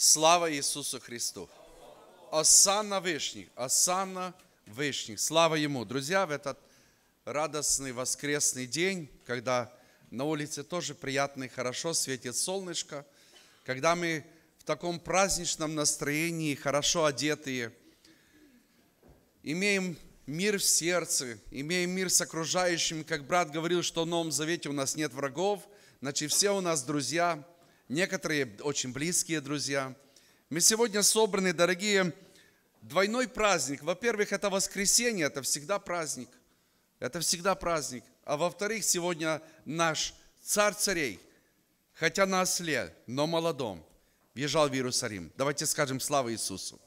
Слава Иисусу Христу! Осанна вышний, Осанна вышний. слава Ему! Друзья, в этот радостный воскресный день, когда на улице тоже приятно и хорошо светит солнышко, когда мы в таком праздничном настроении, хорошо одетые, имеем мир в сердце, имеем мир с окружающими. Как брат говорил, что в Новом Завете у нас нет врагов, значит, все у нас друзья некоторые очень близкие друзья. Мы сегодня собраны, дорогие, двойной праздник. Во-первых, это воскресенье, это всегда праздник. Это всегда праздник. А во-вторых, сегодня наш царь царей, хотя на осле, но молодом, въезжал в Иерусалим. Давайте скажем слава Иисусу.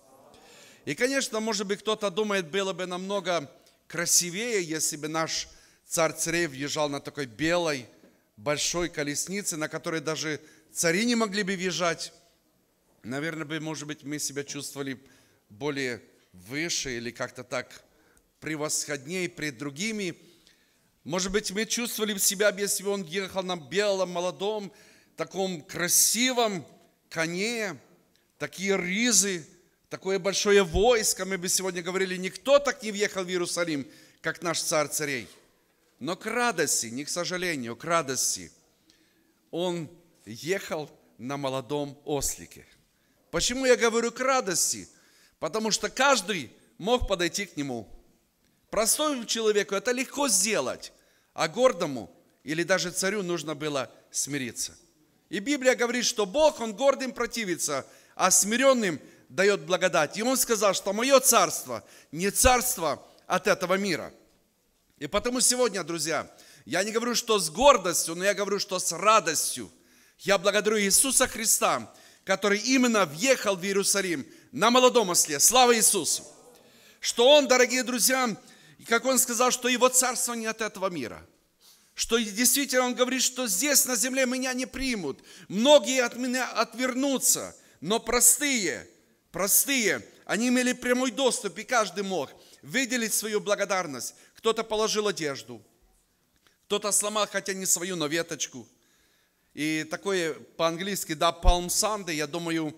И, конечно, может быть, кто-то думает, было бы намного красивее, если бы наш царь царей въезжал на такой белой, большой колеснице, на которой даже Цари не могли бы въезжать. Наверное, бы, может быть, мы себя чувствовали более выше или как-то так превосходнее пред другими. Может быть, мы чувствовали себя, если бы он ехал на белом, молодом, таком красивом коне, такие ризы, такое большое войско, мы бы сегодня говорили, никто так не въехал в Иерусалим, как наш царь царей. Но к радости, не к сожалению, к радости, он ехал на молодом ослике. Почему я говорю к радости? Потому что каждый мог подойти к нему. Простому человеку это легко сделать, а гордому или даже царю нужно было смириться. И Библия говорит, что Бог, Он гордым противится, а смиренным дает благодать. И Он сказал, что мое царство не царство от этого мира. И потому сегодня, друзья, я не говорю, что с гордостью, но я говорю, что с радостью – я благодарю Иисуса Христа, который именно въехал в Иерусалим на молодом осле. Слава Иисусу! Что Он, дорогие друзья, как Он сказал, что Его царство не от этого мира. Что действительно Он говорит, что здесь на земле меня не примут. Многие от меня отвернутся, но простые, простые, они имели прямой доступ, и каждый мог выделить свою благодарность. Кто-то положил одежду, кто-то сломал, хотя не свою, но веточку – и такое по-английски, да, Palm Sunday, я думаю,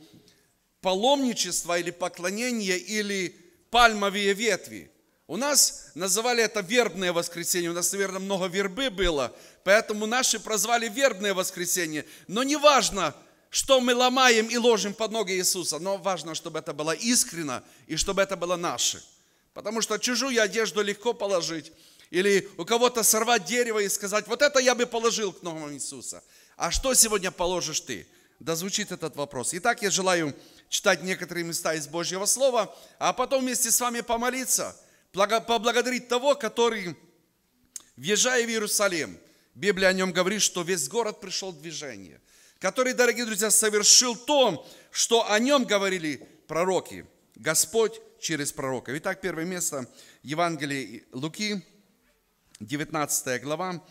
паломничество или поклонение, или пальмовые ветви. У нас называли это вербное воскресенье, у нас, наверное, много вербы было, поэтому наши прозвали вербное воскресенье. Но не важно, что мы ломаем и ложим под ноги Иисуса, но важно, чтобы это было искренно и чтобы это было наше. Потому что чужую одежду легко положить, или у кого-то сорвать дерево и сказать, вот это я бы положил к ногам Иисуса. А что сегодня положишь ты? Да звучит этот вопрос. Итак, я желаю читать некоторые места из Божьего Слова, а потом вместе с вами помолиться, поблагодарить того, который, въезжая в Иерусалим, Библия о нем говорит, что весь город пришел в движение, который, дорогие друзья, совершил то, что о нем говорили пророки, Господь через пророка. Итак, первое место Евангелие Луки, 19 глава,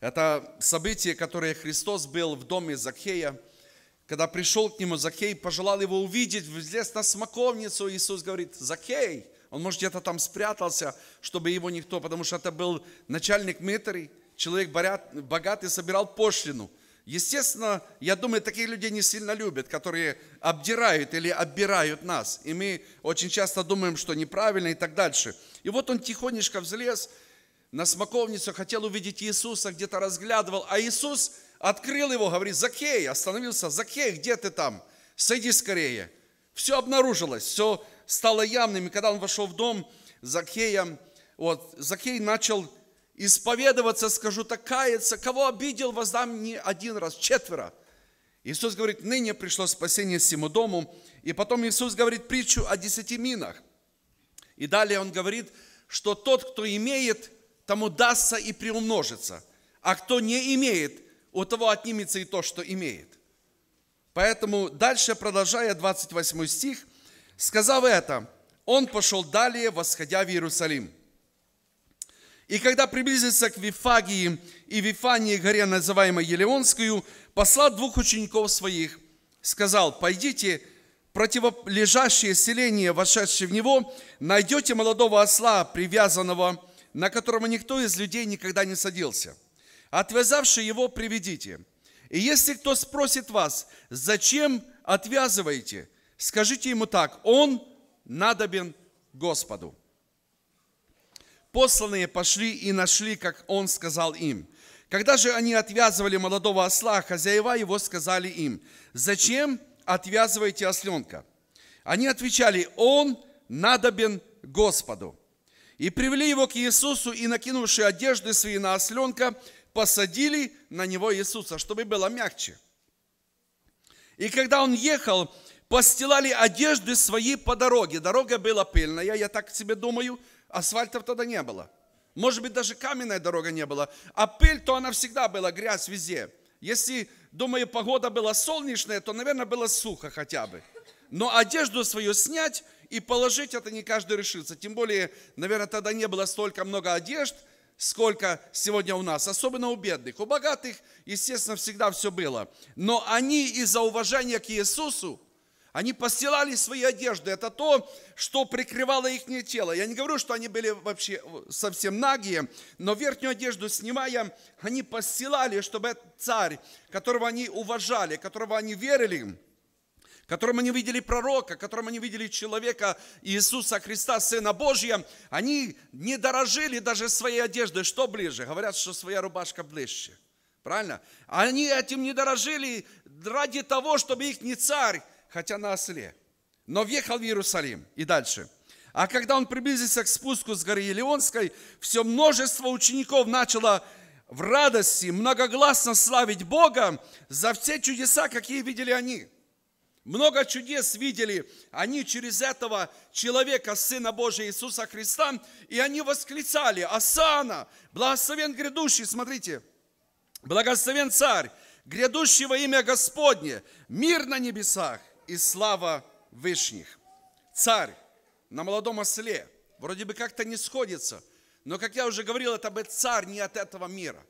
это событие, которое Христос был в доме Закхея. Когда пришел к нему Закхей, пожелал его увидеть, влез на смоковницу. Иисус говорит, Закхей, он, может, где-то там спрятался, чтобы его никто, потому что это был начальник мытарей, человек богатый, собирал пошлину. Естественно, я думаю, таких людей не сильно любят, которые обдирают или оббирают нас. И мы очень часто думаем, что неправильно и так дальше. И вот он тихонечко взлез, на смоковницу, хотел увидеть Иисуса, где-то разглядывал, а Иисус открыл его, говорит, Закей, остановился, Закей, где ты там? Сойди скорее. Все обнаружилось, все стало явным. И когда он вошел в дом Закея, вот, Закей начал исповедоваться, скажу, так каяться, кого обидел, воздам не один раз, четверо. Иисус говорит, ныне пришло спасение всему дому. И потом Иисус говорит притчу о десяти минах. И далее он говорит, что тот, кто имеет, тому дастся и приумножится. А кто не имеет, у того отнимется и то, что имеет. Поэтому дальше, продолжая 28 стих, сказав это, он пошел далее, восходя в Иерусалим. И когда приблизился к Вифагии и Вифании горе, называемой Елеонскую, послал двух учеников своих, сказал, «Пойдите, противолежащее селение, вошедшее в него, найдете молодого осла, привязанного на которого никто из людей никогда не садился. Отвязавши его, приведите. И если кто спросит вас, зачем отвязываете, скажите ему так, он надобен Господу. Посланные пошли и нашли, как он сказал им. Когда же они отвязывали молодого осла, хозяева его сказали им, «Зачем отвязываете осленка?» Они отвечали, «Он надобен Господу». И привели его к Иисусу, и, накинувши одежды свои на осленка, посадили на него Иисуса, чтобы было мягче. И когда он ехал, постилали одежды свои по дороге. Дорога была пыльная, я так себе думаю, асфальтов тогда не было. Может быть, даже каменная дорога не была. А пыль, то она всегда была, грязь везде. Если, думаю, погода была солнечная, то, наверное, было сухо хотя бы. Но одежду свою снять – и положить это не каждый решится. Тем более, наверное, тогда не было столько много одежд, сколько сегодня у нас, особенно у бедных. У богатых, естественно, всегда все было. Но они из-за уважения к Иисусу, они постилали свои одежды. Это то, что прикрывало их тело. Я не говорю, что они были вообще э, совсем нагие, но верхнюю одежду снимая, они постилали, чтобы царь, которого они уважали, которого они верили, котором они видели пророка, котором они видели человека Иисуса Христа, Сына Божия, они не дорожили даже своей одеждой. Что ближе? Говорят, что своя рубашка ближе. Правильно? Они этим не дорожили ради того, чтобы их не царь, хотя на осле. Но въехал в Иерусалим. И дальше. А когда он приблизился к спуску с горы Елеонской, все множество учеников начало в радости многогласно славить Бога за все чудеса, какие видели они. Много чудес видели они через этого человека, Сына Божия Иисуса Христа, и они восклицали, «Асана, благословен грядущий!» Смотрите, «Благословен царь, грядущего имя Господне, мир на небесах и слава вышних». Царь на молодом осле, вроде бы как-то не сходится, но, как я уже говорил, это был царь не от этого мира.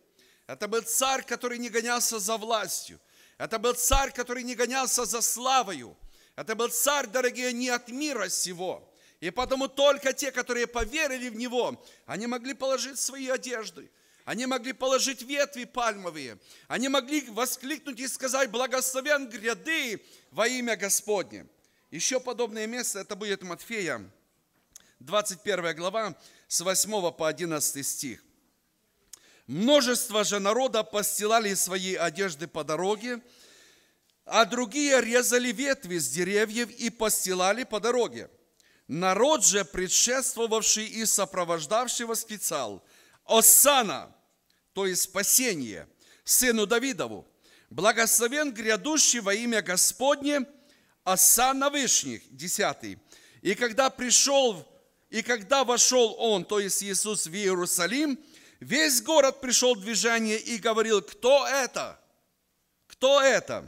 Это был царь, который не гонялся за властью – это был царь, который не гонялся за славою. Это был царь, дорогие, не от мира сего. И потому только те, которые поверили в Него, они могли положить свои одежды, они могли положить ветви пальмовые, они могли воскликнуть и сказать «Благословен гряды во имя Господне». Еще подобное место, это будет Матфея, 21 глава, с 8 по 11 стих. Множество же народа постилали свои одежды по дороге, а другие резали ветви с деревьев и постилали по дороге. Народ же, предшествовавший и сопровождавший, восклицал «Осана!» то есть спасение, сыну Давидову. Благословен грядущий во имя Господне, Осана Вышних, десятый. И когда пришел, и когда вошел он, то есть Иисус в Иерусалим, Весь город пришел в движение и говорил, кто это? Кто это?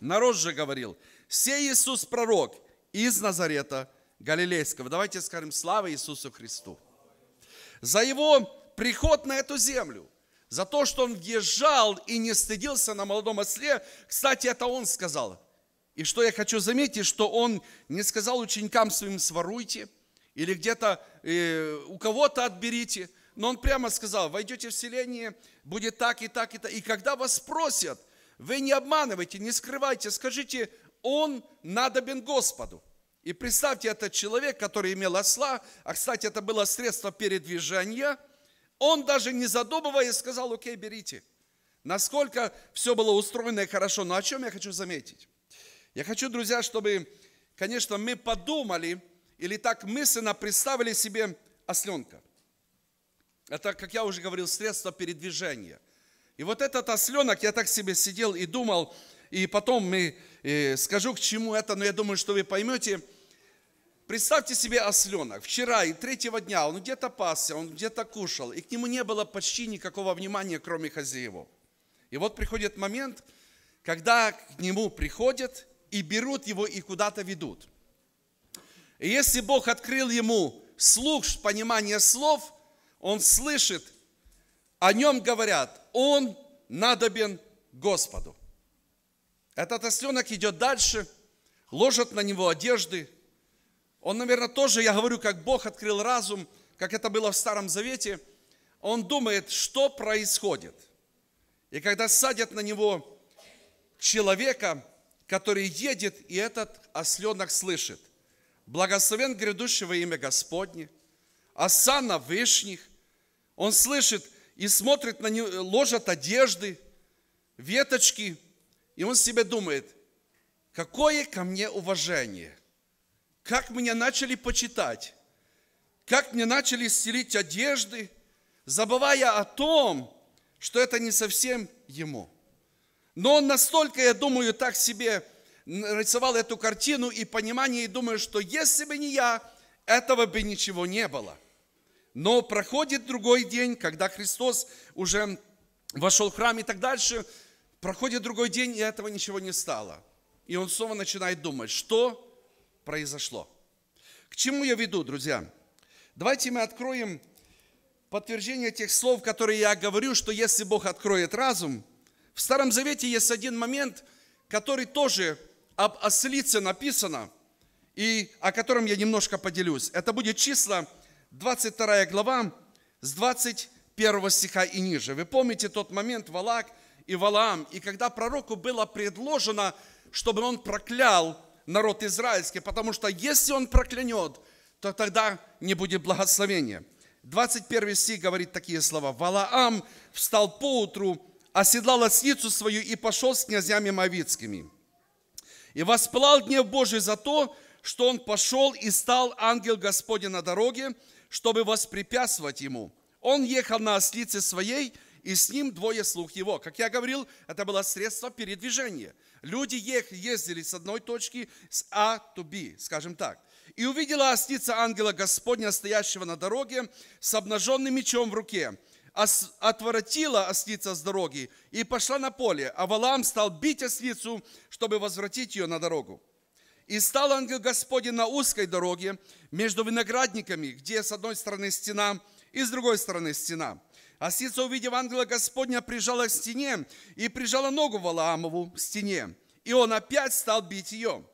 Народ же говорил, все Иисус пророк из Назарета Галилейского. Давайте скажем слава Иисусу Христу. За его приход на эту землю, за то, что он въезжал и не стыдился на молодом осле. Кстати, это он сказал. И что я хочу заметить, что он не сказал ученикам своим «своруйте», или где-то э, у кого-то отберите – но он прямо сказал, войдете в селение, будет так и так и так. И когда вас спросят, вы не обманывайте, не скрывайте, скажите, он надобен Господу. И представьте, это человек, который имел осла, а, кстати, это было средство передвижения, он даже не задумываясь сказал, окей, берите. Насколько все было устроено и хорошо. Но о чем я хочу заметить? Я хочу, друзья, чтобы, конечно, мы подумали, или так мысленно представили себе осленка. Это, как я уже говорил, средство передвижения. И вот этот осленок, я так себе сидел и думал, и потом мы, и э, скажу, к чему это, но я думаю, что вы поймете. Представьте себе осленок. Вчера и третьего дня он где-то пасся, он где-то кушал, и к нему не было почти никакого внимания, кроме хозяева. И вот приходит момент, когда к нему приходят и берут его и куда-то ведут. И если Бог открыл ему слух, понимание слов – он слышит, о нем говорят, он надобен Господу. Этот осленок идет дальше, ложат на него одежды. Он, наверное, тоже, я говорю, как Бог открыл разум, как это было в Старом Завете, он думает, что происходит. И когда садят на него человека, который едет, и этот осленок слышит, благословен грядущего имя Господне, осана а вышних, он слышит и смотрит на него, ложат одежды, веточки, и он себе думает, какое ко мне уважение, как меня начали почитать, как мне начали стелить одежды, забывая о том, что это не совсем ему. Но он настолько, я думаю, так себе нарисовал эту картину и понимание, и думаю, что если бы не я, этого бы ничего не было – но проходит другой день, когда Христос уже вошел в храм и так дальше, проходит другой день, и этого ничего не стало. И он снова начинает думать, что произошло. К чему я веду, друзья? Давайте мы откроем подтверждение тех слов, которые я говорю, что если Бог откроет разум, в Старом Завете есть один момент, который тоже об ослице написано, и о котором я немножко поделюсь. Это будет число 22 глава, с 21 стиха и ниже. Вы помните тот момент Валак и Валаам, и когда пророку было предложено, чтобы он проклял народ израильский, потому что если он проклянет, то тогда не будет благословения. 21 стих говорит такие слова. «Валаам встал поутру, оседлал осницу свою и пошел с князьями мавицкими. И воспылал гнев Божий за то, что он пошел и стал ангел Господень на дороге, чтобы воспрепятствовать ему. Он ехал на ослице своей, и с ним двое слух его. Как я говорил, это было средство передвижения. Люди ездили с одной точки, с А to Б, скажем так. «И увидела ослица ангела Господня, стоящего на дороге, с обнаженным мечом в руке. Отворотила ослица с дороги и пошла на поле, а Валам стал бить ослицу, чтобы возвратить ее на дорогу. И стал ангел Господень на узкой дороге между виноградниками, где с одной стороны стена и с другой стороны стена. Осица, увидев ангела Господня, прижала к стене и прижала ногу Валаамову к стене. И он опять стал бить ее.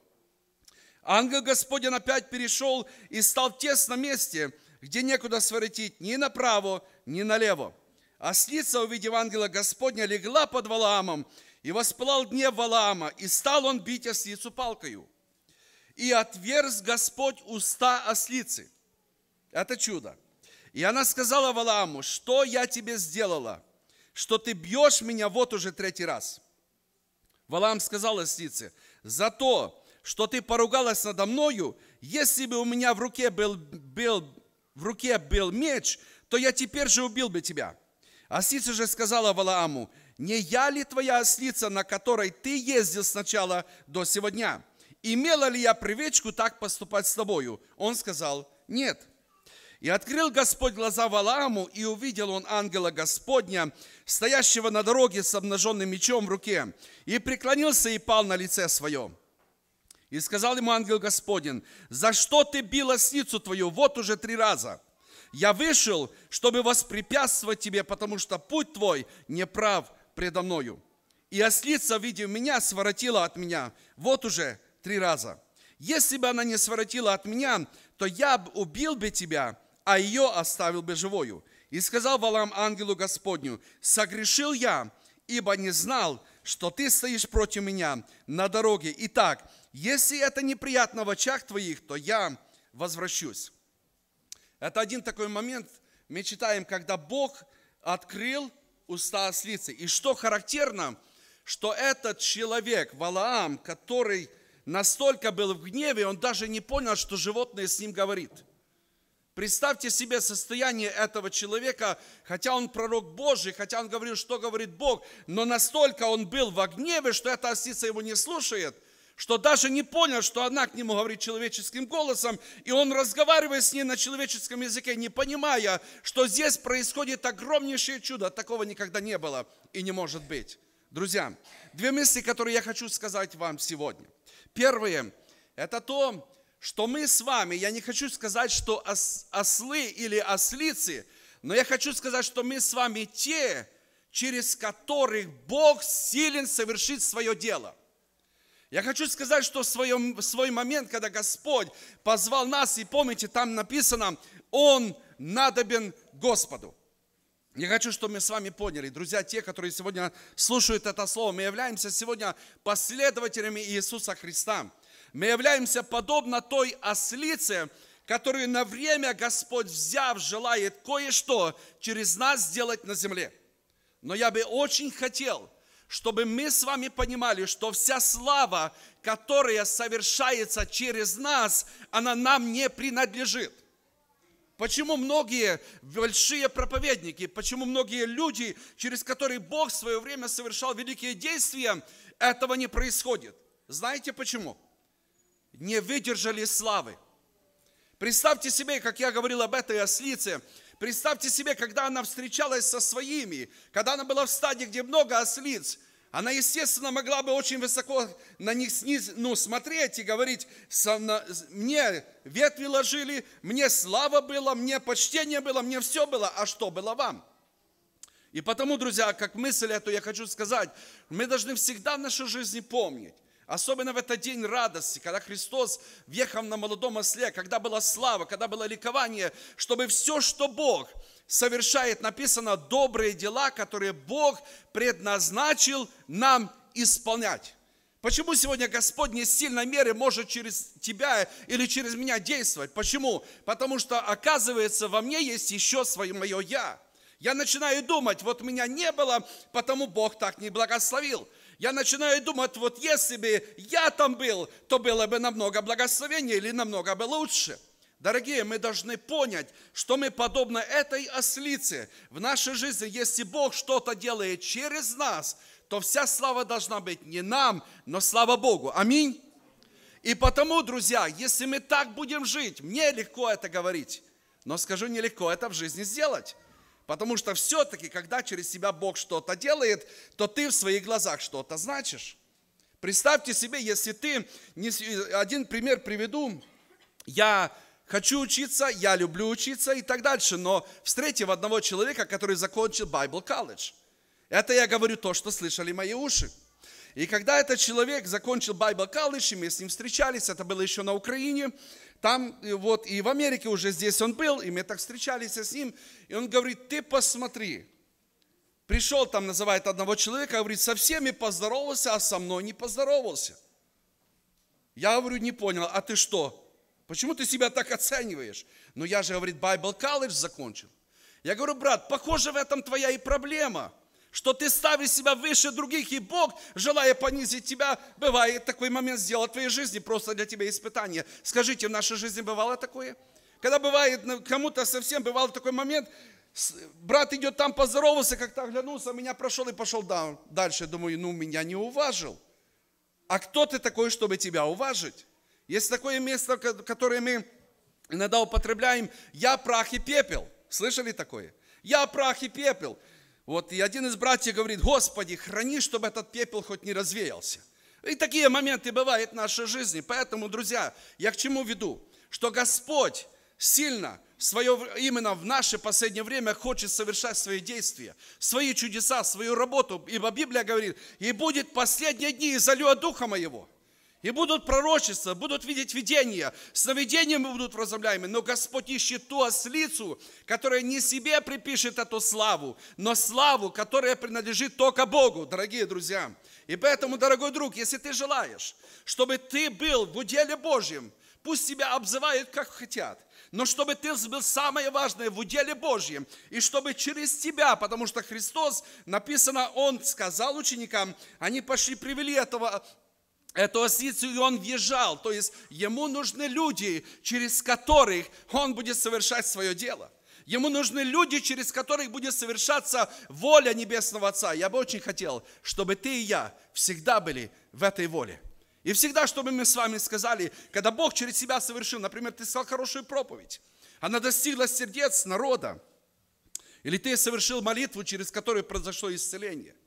Ангел Господень опять перешел и стал в тесном месте, где некуда своротить ни направо, ни налево. Ослица, увидев ангела Господня, легла под Валаамом, и воспылал гнев Валаама, и стал он бить ослицу палкою и отверз Господь уста ослицы. Это чудо. И она сказала Валааму, что я тебе сделала, что ты бьешь меня вот уже третий раз. Валаам сказал ослице, за то, что ты поругалась надо мною, если бы у меня в руке был, был, в руке был меч, то я теперь же убил бы тебя. Ослица же сказала Валааму, не я ли твоя ослица, на которой ты ездил сначала до сегодня? дня? имела ли я привычку так поступать с тобою? Он сказал, нет. И открыл Господь глаза Валааму, и увидел он ангела Господня, стоящего на дороге с обнаженным мечом в руке, и преклонился и пал на лице свое. И сказал ему ангел Господень, «За что ты бил осницу твою? Вот уже три раза. Я вышел, чтобы воспрепятствовать тебе, потому что путь твой неправ предо мною. И ослица, видя меня, своротила от меня. Вот уже три раза. Если бы она не своротила от меня, то я бы убил бы тебя, а ее оставил бы живою. И сказал Валам ангелу Господню, согрешил я, ибо не знал, что ты стоишь против меня на дороге. Итак, если это неприятно в очах твоих, то я возвращусь. Это один такой момент, мы читаем, когда Бог открыл уста ослицы. И что характерно, что этот человек, Валаам, который – настолько был в гневе, он даже не понял, что животное с ним говорит. Представьте себе состояние этого человека, хотя он пророк Божий, хотя он говорил, что говорит Бог, но настолько он был в гневе, что эта осица его не слушает, что даже не понял, что она к нему говорит человеческим голосом, и он разговаривает с ней на человеческом языке, не понимая, что здесь происходит огромнейшее чудо. Такого никогда не было и не может быть. Друзья, две мысли, которые я хочу сказать вам сегодня. Первое – это то, что мы с вами, я не хочу сказать, что ос, ослы или ослицы, но я хочу сказать, что мы с вами те, через которых Бог силен совершить свое дело. Я хочу сказать, что в, своем, в свой момент, когда Господь позвал нас, и помните, там написано, Он надобен Господу. Я хочу, чтобы мы с вами поняли, друзья, те, которые сегодня слушают это слово, мы являемся сегодня последователями Иисуса Христа. Мы являемся подобно той ослице, которую на время Господь взяв, желает кое-что через нас сделать на земле. Но я бы очень хотел, чтобы мы с вами понимали, что вся слава, которая совершается через нас, она нам не принадлежит. Почему многие большие проповедники, почему многие люди, через которые Бог в свое время совершал великие действия, этого не происходит? Знаете почему? Не выдержали славы. Представьте себе, как я говорил об этой ослице, представьте себе, когда она встречалась со своими, когда она была в стаде, где много ослиц – она, естественно, могла бы очень высоко на них сниз, ну, смотреть и говорить, со мне ветви ложили, мне слава была, мне почтение было, мне все было, а что было вам? И потому, друзья, как мысль эту я хочу сказать, мы должны всегда в нашей жизни помнить, Особенно в этот день радости, когда Христос въехал на молодом осле, когда была слава, когда было ликование, чтобы все, что Бог совершает, написано, добрые дела, которые Бог предназначил нам исполнять. Почему сегодня Господь не в сильной мере может через тебя или через меня действовать? Почему? Потому что, оказывается, во мне есть еще свое мое «я». Я начинаю думать, вот меня не было, потому Бог так не благословил. Я начинаю думать, вот если бы я там был, то было бы намного благословения или намного бы лучше – Дорогие, мы должны понять, что мы подобно этой ослице. В нашей жизни, если Бог что-то делает через нас, то вся слава должна быть не нам, но слава Богу. Аминь. И потому, друзья, если мы так будем жить, мне легко это говорить, но скажу, нелегко это в жизни сделать. Потому что все-таки, когда через себя Бог что-то делает, то ты в своих глазах что-то значишь. Представьте себе, если ты... Не... Один пример приведу. Я хочу учиться, я люблю учиться и так дальше. Но встретив одного человека, который закончил Bible College. Это я говорю то, что слышали мои уши. И когда этот человек закончил Bible College, и мы с ним встречались, это было еще на Украине, там вот и в Америке уже здесь он был, и мы так встречались с ним, и он говорит, ты посмотри, пришел там, называет одного человека, говорит, со всеми поздоровался, а со мной не поздоровался. Я говорю, не понял, а ты что, Почему ты себя так оцениваешь? Но ну, я же, говорит, Bible College закончил. Я говорю, брат, похоже, в этом твоя и проблема, что ты ставишь себя выше других, и Бог, желая понизить тебя, бывает такой момент сделал в твоей жизни, просто для тебя испытание. Скажите, в нашей жизни бывало такое? Когда бывает, ну, кому-то совсем бывал такой момент, брат идет там, поздоровался, как-то оглянулся, меня прошел и пошел дальше. Думаю, ну меня не уважил. А кто ты такой, чтобы тебя уважить? Есть такое место, которое мы иногда употребляем. Я прах и пепел. Слышали такое? Я прах и пепел. Вот и один из братьев говорит, Господи, храни, чтобы этот пепел хоть не развеялся. И такие моменты бывают в нашей жизни. Поэтому, друзья, я к чему веду? Что Господь сильно свое, именно в наше последнее время хочет совершать свои действия, свои чудеса, свою работу. Ибо Библия говорит, и будет последние дни, и залю Духа Моего. И будут пророчества, будут видеть видения, сновидениями будут вразумляемы. Но Господь ищет ту ослицу, которая не себе припишет эту славу, но славу, которая принадлежит только Богу, дорогие друзья. И поэтому, дорогой друг, если ты желаешь, чтобы ты был в уделе Божьем, пусть тебя обзывают как хотят, но чтобы ты был самое важное в уделе Божьем, и чтобы через тебя, потому что Христос, написано, Он сказал ученикам, они пошли, привели этого эту осицу, и он въезжал. То есть ему нужны люди, через которых он будет совершать свое дело. Ему нужны люди, через которых будет совершаться воля Небесного Отца. Я бы очень хотел, чтобы ты и я всегда были в этой воле. И всегда, чтобы мы с вами сказали, когда Бог через себя совершил, например, ты сказал хорошую проповедь, она достигла сердец народа, или ты совершил молитву, через которую произошло исцеление –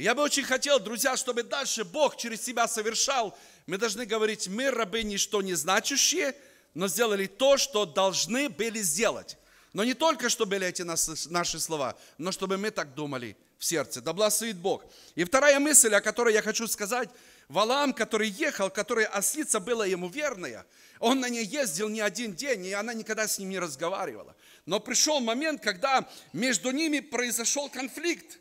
я бы очень хотел, друзья, чтобы дальше Бог через себя совершал. Мы должны говорить, мы рабы ничто не значащие, но сделали то, что должны были сделать. Но не только, что были эти наши слова, но чтобы мы так думали в сердце. Да благословит Бог. И вторая мысль, о которой я хочу сказать, Валам, который ехал, который ослица была ему верная, он на ней ездил не один день, и она никогда с ним не разговаривала. Но пришел момент, когда между ними произошел конфликт.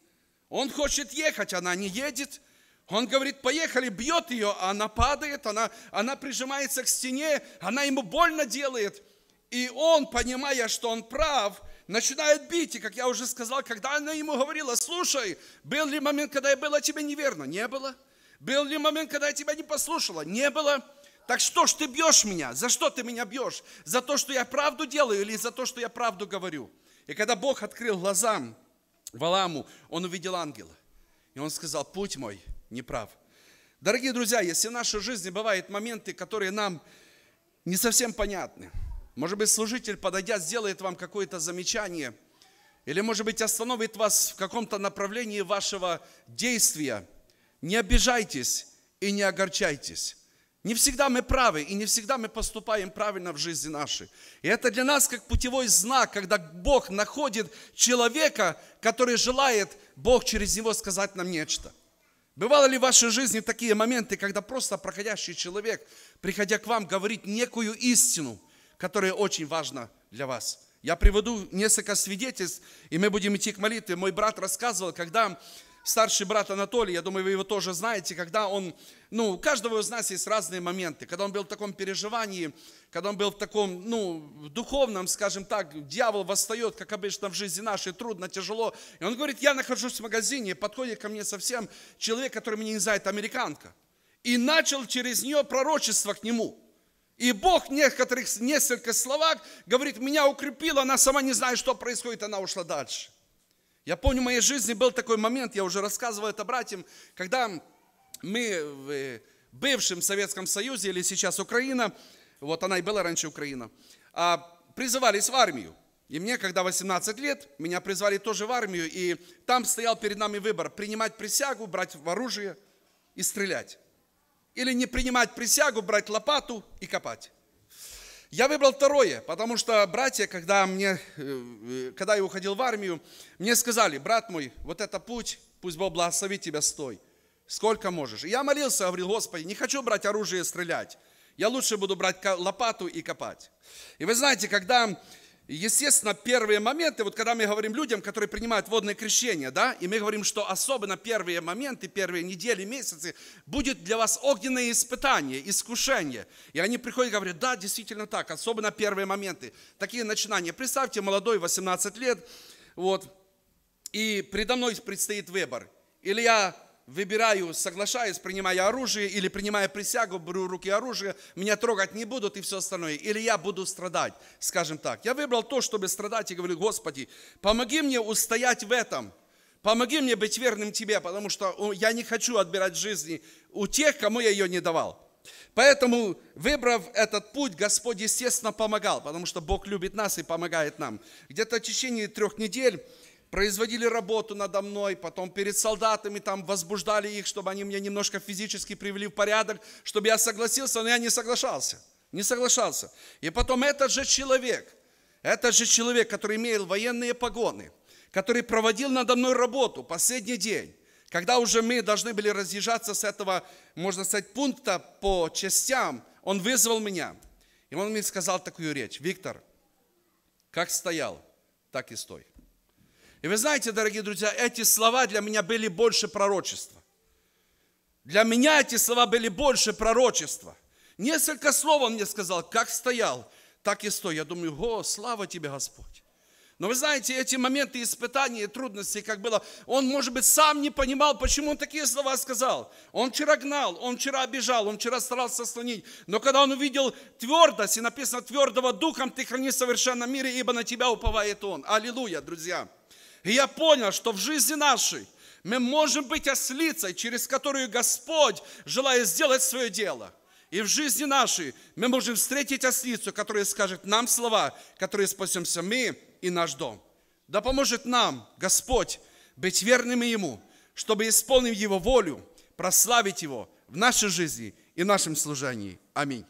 Он хочет ехать, она не едет. Он говорит, поехали, бьет ее, а она падает, она, она прижимается к стене, она ему больно делает. И он, понимая, что он прав, начинает бить. И, как я уже сказал, когда она ему говорила, слушай, был ли момент, когда я была тебе неверно? Не было. Был ли момент, когда я тебя не послушала? Не было. Так что ж ты бьешь меня? За что ты меня бьешь? За то, что я правду делаю или за то, что я правду говорю? И когда Бог открыл глазам Валаму, он увидел ангела. И он сказал, путь мой неправ. Дорогие друзья, если в нашей жизни бывают моменты, которые нам не совсем понятны, может быть, служитель, подойдя, сделает вам какое-то замечание, или, может быть, остановит вас в каком-то направлении вашего действия, не обижайтесь и не огорчайтесь. Не всегда мы правы, и не всегда мы поступаем правильно в жизни нашей. И это для нас как путевой знак, когда Бог находит человека, который желает, Бог через него сказать нам нечто. Бывало ли в вашей жизни такие моменты, когда просто проходящий человек, приходя к вам, говорит некую истину, которая очень важна для вас? Я приведу несколько свидетельств, и мы будем идти к молитве. Мой брат рассказывал, когда старший брат Анатолий, я думаю, вы его тоже знаете, когда он, ну, у каждого из нас есть разные моменты, когда он был в таком переживании, когда он был в таком, ну, в духовном, скажем так, дьявол восстает, как обычно в жизни нашей, трудно, тяжело. И он говорит, я нахожусь в магазине, подходит ко мне совсем человек, который меня не знает, американка. И начал через нее пророчество к нему. И Бог в некоторых, несколько словах говорит, меня укрепила, она сама не знает, что происходит, она ушла дальше. Я помню, в моей жизни был такой момент, я уже рассказывал это братьям, когда мы в э, бывшем Советском Союзе, или сейчас Украина, вот она и была раньше Украина, а, призывались в армию. И мне, когда 18 лет, меня призвали тоже в армию, и там стоял перед нами выбор, принимать присягу, брать в оружие и стрелять. Или не принимать присягу, брать лопату и копать. Я выбрал второе, потому что братья, когда, мне, э, э, когда я уходил в армию, мне сказали, брат мой, вот это путь, пусть Бог благословит тебя, стой. Сколько можешь. И я молился, говорил, Господи, не хочу брать оружие и стрелять. Я лучше буду брать лопату и копать. И вы знаете, когда Естественно, первые моменты, вот когда мы говорим людям, которые принимают водное крещение, да, и мы говорим, что особенно первые моменты, первые недели, месяцы, будет для вас огненное испытание, искушение. И они приходят и говорят, да, действительно так, особенно первые моменты. Такие начинания. Представьте, молодой, 18 лет, вот, и предо мной предстоит выбор. Или я выбираю, соглашаюсь, принимая оружие, или принимая присягу, беру руки оружие, меня трогать не будут и все остальное. Или я буду страдать, скажем так. Я выбрал то, чтобы страдать, и говорю, Господи, помоги мне устоять в этом. Помоги мне быть верным Тебе, потому что я не хочу отбирать жизни у тех, кому я ее не давал. Поэтому, выбрав этот путь, Господь, естественно, помогал, потому что Бог любит нас и помогает нам. Где-то в течение трех недель производили работу надо мной, потом перед солдатами там возбуждали их, чтобы они меня немножко физически привели в порядок, чтобы я согласился, но я не соглашался, не соглашался. И потом этот же человек, этот же человек, который имел военные погоны, который проводил надо мной работу последний день, когда уже мы должны были разъезжаться с этого, можно сказать, пункта по частям, он вызвал меня. И он мне сказал такую речь. Виктор, как стоял, так и стой. И вы знаете, дорогие друзья, эти слова для меня были больше пророчества. Для меня эти слова были больше пророчества. Несколько слов он мне сказал, как стоял, так и стой. Я думаю, о, слава тебе, Господь. Но вы знаете, эти моменты испытаний и трудностей, как было, он, может быть, сам не понимал, почему он такие слова сказал. Он вчера гнал, он вчера обижал, он вчера старался слонить. Но когда он увидел твердость, и написано, твердого духом ты храни совершенно мире, ибо на тебя уповает он. Аллилуйя, друзья. И я понял, что в жизни нашей мы можем быть ослицей, через которую Господь желает сделать свое дело. И в жизни нашей мы можем встретить ослицу, которая скажет нам слова, которые спасемся мы и наш дом. Да поможет нам Господь быть верными Ему, чтобы исполнив Его волю, прославить Его в нашей жизни и нашем служении. Аминь.